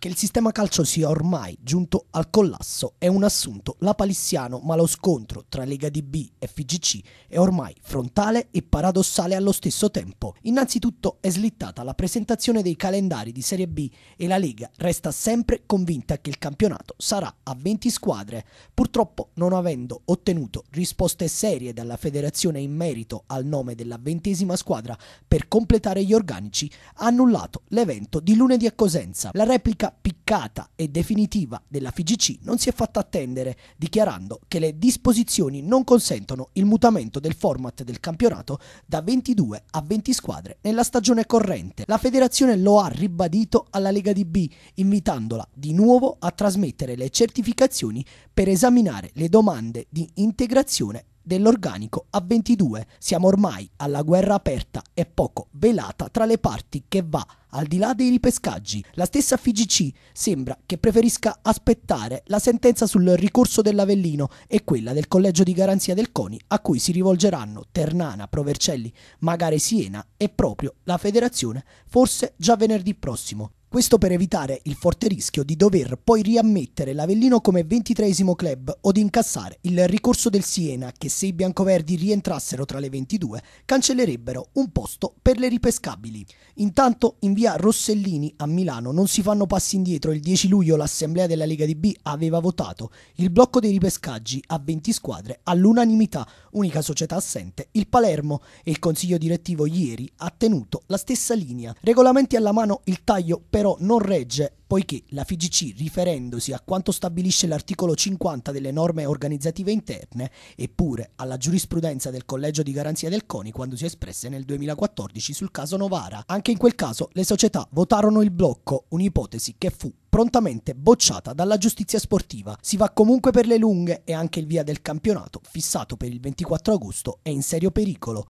Che il sistema calcio sia ormai giunto al collasso è un assunto lapalissiano, ma lo scontro tra Lega di B e FGC è ormai frontale e paradossale allo stesso tempo. Innanzitutto è slittata la presentazione dei calendari di Serie B e la Lega resta sempre convinta che il campionato sarà a 20 squadre. Purtroppo non avendo ottenuto risposte serie dalla federazione in merito al nome della ventesima squadra per completare gli organici, ha annullato l'evento di lunedì a Cosenza. La replica piccata e definitiva della FIGC non si è fatta attendere, dichiarando che le disposizioni non consentono il mutamento del format del campionato da 22 a 20 squadre nella stagione corrente. La federazione lo ha ribadito alla Lega di B, invitandola di nuovo a trasmettere le certificazioni per esaminare le domande di integrazione dell'organico a 22. Siamo ormai alla guerra aperta e poco velata tra le parti che va al di là dei ripescaggi. La stessa FIGC sembra che preferisca aspettare la sentenza sul ricorso dell'Avellino e quella del collegio di garanzia del CONI a cui si rivolgeranno Ternana, Provercelli, Magare Siena e proprio la federazione, forse già venerdì prossimo. Questo per evitare il forte rischio di dover poi riammettere l'Avellino come ventitreesimo club o di incassare il ricorso del Siena che se i biancoverdi rientrassero tra le 22 cancellerebbero un posto per le ripescabili. Intanto in via Rossellini a Milano non si fanno passi indietro. Il 10 luglio l'assemblea della Lega di B aveva votato il blocco dei ripescaggi a 20 squadre all'unanimità, unica società assente il Palermo e il consiglio direttivo ieri ha tenuto la stessa linea. Regolamenti alla mano il taglio per però non regge poiché la FIGC, riferendosi a quanto stabilisce l'articolo 50 delle norme organizzative interne, eppure alla giurisprudenza del Collegio di Garanzia del CONI quando si espresse nel 2014 sul caso Novara. Anche in quel caso le società votarono il blocco, un'ipotesi che fu prontamente bocciata dalla giustizia sportiva. Si va comunque per le lunghe e anche il via del campionato, fissato per il 24 agosto, è in serio pericolo.